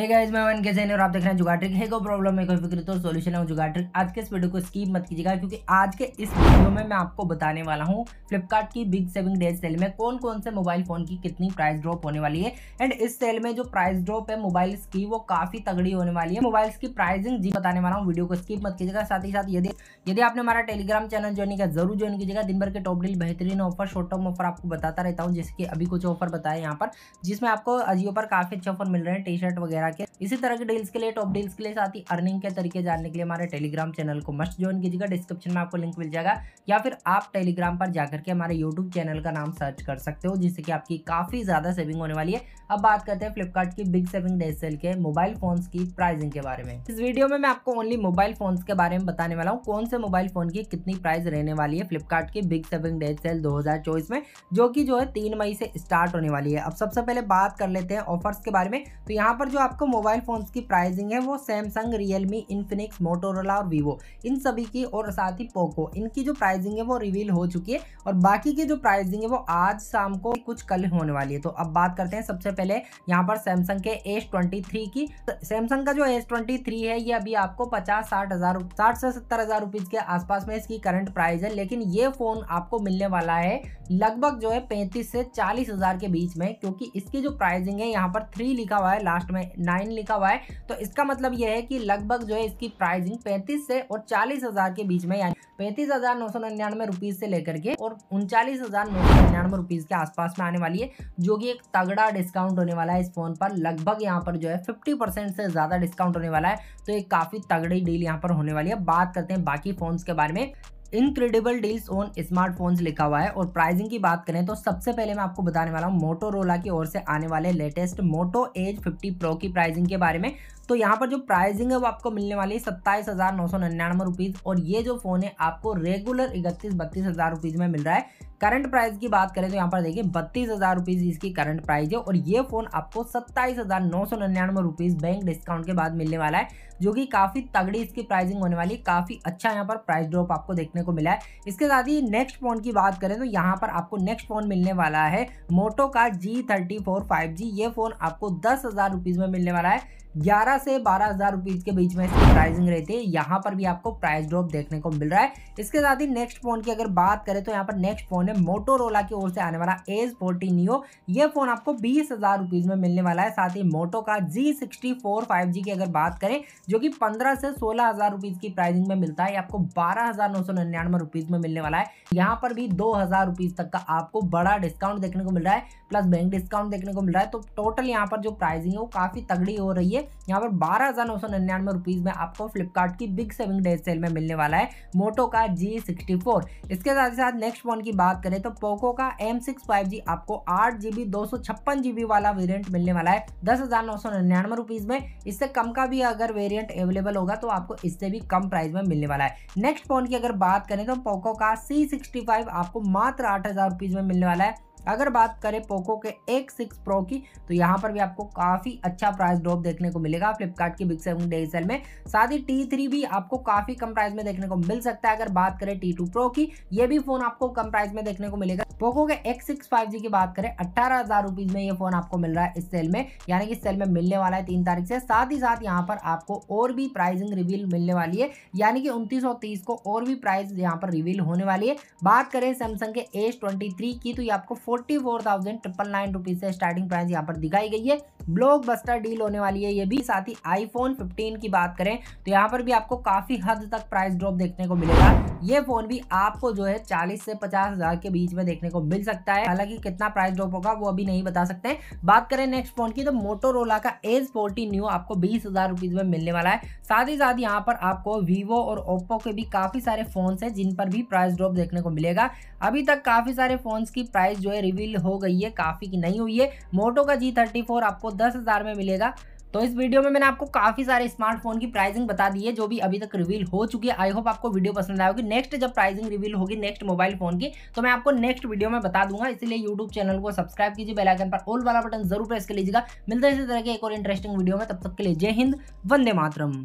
hey guys मैं one कैसे और आप देख रहे हैं जुगाट्रिक है कोई प्रॉब्लम है कोई फिक्र तो सॉल्यूशन है जुगाट्रिक आज के इस वीडियो को स्कीप मत कीजिएगा क्योंकि आज के इस वीडियो में मैं आपको बताने वाला हूँ फ्लिपकार्ट की बिग सेविंग डेज सेल में कौन कौन से मोबाइल फोन की कितनी प्राइस ड्रॉप होने वाली है एंड इस सेल में जो प्राइस ड्रॉप है मोबाइल्स की वो काफी तगड़ी होने वाली है मोबाइल्स की प्राइसिंग जी बताने वाला हूँ वीडियो को स्कीप मत कीजिएगा साथ ही साथ यदि यदि आपने हमारा टेलीग्राम चैनल ज्वाइन किया जरूर ज्वाइन कीजिएगा दिन भर के टॉप डील बेहतरीन ऑफर शॉर्ट टर्म ऑफर आपको बताता रहता हूँ जैसे कि अभी कुछ ऑफर बताए यहाँ पर जिसमें आपको अजियो पर काफी अच्छे ऑफर मिल रहे हैं टी शर्ट वगैरह लगा के इसी तरह के डील्स के लिए टॉप डील्स के लिए साथ ही अर्निंग के तरीके जानने के लिए हमारे टेलीग्राम चैनल को मस्ट ज्वाइन कीजिएगा डिस्क्रिप्शन में आपको लिंक मिल जाएगा या फिर आप टेलीग्राम पर जाकर के हमारे यूट्यूब चैनल का नाम सर्च कर सकते हो जिससे कि आपकी काफ़ी ज़्यादा सेविंग होने वाली है अब बात करते हैं फ्लिपकार्ट की बिग सेविंग डे सेल के मोबाइल फोन की प्राइसिंग के बारे में इस वीडियो में मैं आपको ओनली मोबाइल फोन के बारे में बताने वाला हूँ कौन से मोबाइल फोन की कितनी प्राइस रहने वाली है फ्लिपकार्ट की बिग सेविंग डे सेल 2024 में जो कि जो है तीन मई से स्टार्ट होने वाली है अब सबसे पहले बात कर लेते हैं ऑफर्स के बारे में तो यहाँ पर जो आपका आपको मोबाइल फ़ोन्स की प्राइसिंग है वो सैमसंग रियलमी इन्फिनिक्स मोटोरोला और वीवो इन सभी की और साथ ही पोको इनकी जो प्राइसिंग है वो रिवील हो चुकी है और बाकी की जो प्राइसिंग है वो आज शाम को कुछ कल होने वाली है तो अब बात करते हैं सबसे पहले यहाँ पर सैमसंग के एस की तो सैमसंग का जो एस है ये अभी आपको पचास साठ हज़ार से सत्तर हज़ार के आसपास में इसकी करंट प्राइस है लेकिन ये फ़ोन आपको मिलने वाला है लगभग जो है पैंतीस से चालीस हज़ार के बीच में क्योंकि इसकी जो प्राइसिंग है यहाँ पर थ्री लिखा हुआ है लास्ट में नाइन लिखा हुआ है तो इसका मतलब यह है कि लगभग जो है इसकी प्राइसिंग पैंतीस से और चालीस हजार के बीच में यानी पैंतीस हजार नौ सौ निन्यानवे रुपीज से लेकर के और उनचालीस हजार नौ सौ निन्यानवे रुपीज के आसपास में आने वाली है जो कि एक तगड़ा डिस्काउंट होने वाला है इस फोन पर लगभग यहाँ पर जो है फिफ्टी परसेंट से ज्यादा डिस्काउंट होने वाला है तो एक काफी तगड़ी डील यहाँ पर होने वाली है बात करते हैं बाकी फोन के बारे में इनक्रेडिबल डील्स ऑन स्मार्टफोन्स लिखा हुआ है और प्राइसिंग की बात करें तो सबसे पहले मैं आपको बताने वाला हूँ मोटोरोला की ओर से आने वाले लेटेस्ट मोटो एज 50 प्रो की प्राइसिंग के बारे में तो यहाँ पर जो प्राइसिंग है वो आपको मिलने वाली है सत्ताईस हज़ार नौ सौ निन्यानवे रुपीज़ और ये जो फ़ोन है आपको रेगुलर इकतीस बत्तीस हज़ार रुपीज़ में मिल रहा है करंट प्राइस की बात करें तो यहाँ पर देखिए बत्तीस हज़ार रुपीज़ इसकी करंट प्राइस है और ये फ़ोन आपको सत्ताईस हज़ार नौ सौ निन्यानवे रुपीज़ बैंक डिस्काउंट के बाद मिलने वाला है जो कि काफ़ी तगड़ी इसकी प्राइसिंग होने वाली है काफ़ी अच्छा यहाँ पर प्राइस ड्रॉप आपको देखने को मिला है इसके साथ ही नेक्स्ट फ़ोन की बात करें तो यहाँ पर आपको नेक्स्ट फ़ोन मिलने वाला है मोटो का G thirty four five G ये फ़ोन आपको दस हज़ार रुपीज़ में मिलने वाला है ग्यारह से बारह हज़ार रुपीज़ के बीच में इसकी प्राइसिंग रहती है यहाँ पर भी आपको प्राइस ड्रॉप देखने को मिल रहा है इसके साथ ही नेक्स्ट फोन की अगर बात करें तो यहाँ पर नेक्स्ट फोन है मोटोरोला की ओर से आने वाला एज फोर्टी नियो ये फ़ोन आपको बीस हज़ार रुपीज़ में मिलने वाला है साथ ही मोटो का G sixty four five G की अगर बात करें जो कि पंद्रह से सोलह हज़ार रुपीज़ की प्राइसिंग में मिलता है आपको बारह हज़ार नौ सौ निन्यानवे रुपीज़ में मिलने वाला है यहाँ पर भी दो हज़ार रुपीज़ तक का आपको बड़ा डिस्काउंट देखने को मिल रहा है प्लस बैंक डिस्काउंट देखने को मिल रहा है तो टोटल यहाँ पर जो प्राइसिंग है वो काफ़ी तगड़ी हो रही है है यहाँ पर बारह हज़ार नौ सौ निन्यानवे रुपीज़ में आपको फ्लिपकार्ट की बिग सेविंग डे सेल में मिलने वाला है मोटो का जी सिक्सटी फोर इसके साथ ही साथ नेक्स्ट फोन की बात करें तो पोको का एम सिक्स फाइव जी आपको आठ जी बी दो सौ छप्पन जी बी वाला वेरियंट मिलने वाला है दस हज़ार नौ सौ निन्यानवे रुपीज़ में इससे कम का भी अगर वेरियंट अवेलेबल होगा तो आपको इससे भी कम प्राइस में मिलने वाला है नेक्स्ट फोन की अगर बात करें तो पोको का सी सिक्सटी फाइव आपको मात्र आठ हज़ार रुपीज़ में मिलने वाला है अगर बात करें पोको के एक सिक्स प्रो की तो यहाँ पर भी आपको काफ़ी अच्छा प्राइस ड्रॉप देखने को मिलेगा फ्लिपकार्ट की बिग सेवन डे सेल में साथ ही टी थ्री भी आपको काफ़ी कम प्राइस में देखने को मिल सकता है अगर बात करें टी टू प्रो की ये भी फोन आपको कम प्राइस में देखने को मिलेगा पोको के एक्स सिक्स फाइव जी की बात करें अट्ठारह हज़ार रुपीज़ में ये फ़ोन आपको मिल रहा है इस सेल में यानी कि सेल में मिलने वाला है तीन तारीख से साथ ही साथ यहाँ पर आपको और भी प्राइसिंग रिवील मिलने वाली है यानी कि उनतीस और तीस को और भी प्राइस यहाँ पर रिवील होने वाली है बात करें सैमसंग के एस ट्वेंटी थ्री की तो ये आपको forty four thousand triple nine rupees से स्टार्टिंग प्राइस यहाँ पर दिखाई गई है बस्टर डील होने वाली है ये भी साथ ही आईफोन 15 की बात करें तो यहाँ पर भी आपको काफ़ी हद तक प्राइस ड्रॉप देखने को मिलेगा ये फोन भी आपको जो है चालीस से पचास हजार के बीच में देखने को मिल सकता है हालांकि कितना प्राइस ड्रॉप होगा वो अभी नहीं बता सकते बात करें नेक्स्ट फोन की तो मोटोरोला का एज फोर्टी न्यू आपको बीस हजार में मिलने वाला है साथ ही साथ यहाँ पर आपको वीवो और ओप्पो के भी काफी सारे फोन है जिन पर भी प्राइस ड्रॉप देखने को मिलेगा अभी तक काफी सारे फोन की प्राइस जो है रिवील हो गई है काफी की नहीं हुई है मोटो का जी आपको दस में मिलेगा तो इस वीडियो में मैंने आपको काफी सारे स्मार्टफोन की प्राइसिंग बता दी है जो भी अभी तक रिवील हो चुकी है आई होप आपको वीडियो पसंद आएगी नेक्स्ट जब प्राइसिंग रिवील होगी नेक्स्ट मोबाइल फोन की तो मैं आपको नेक्स्ट वीडियो में बता दूंगा इसलिए यूट्यूब चैनल को सब्सक्राइब कीजिए बेलाइकन पर ऑल वाला बटन जरूर प्रेस कर लीजिएगा मिलता है इसी तरह के एक और इंटरेस्टिंग वीडियो में तब तक के लिए जय हिंद वंदे मातरम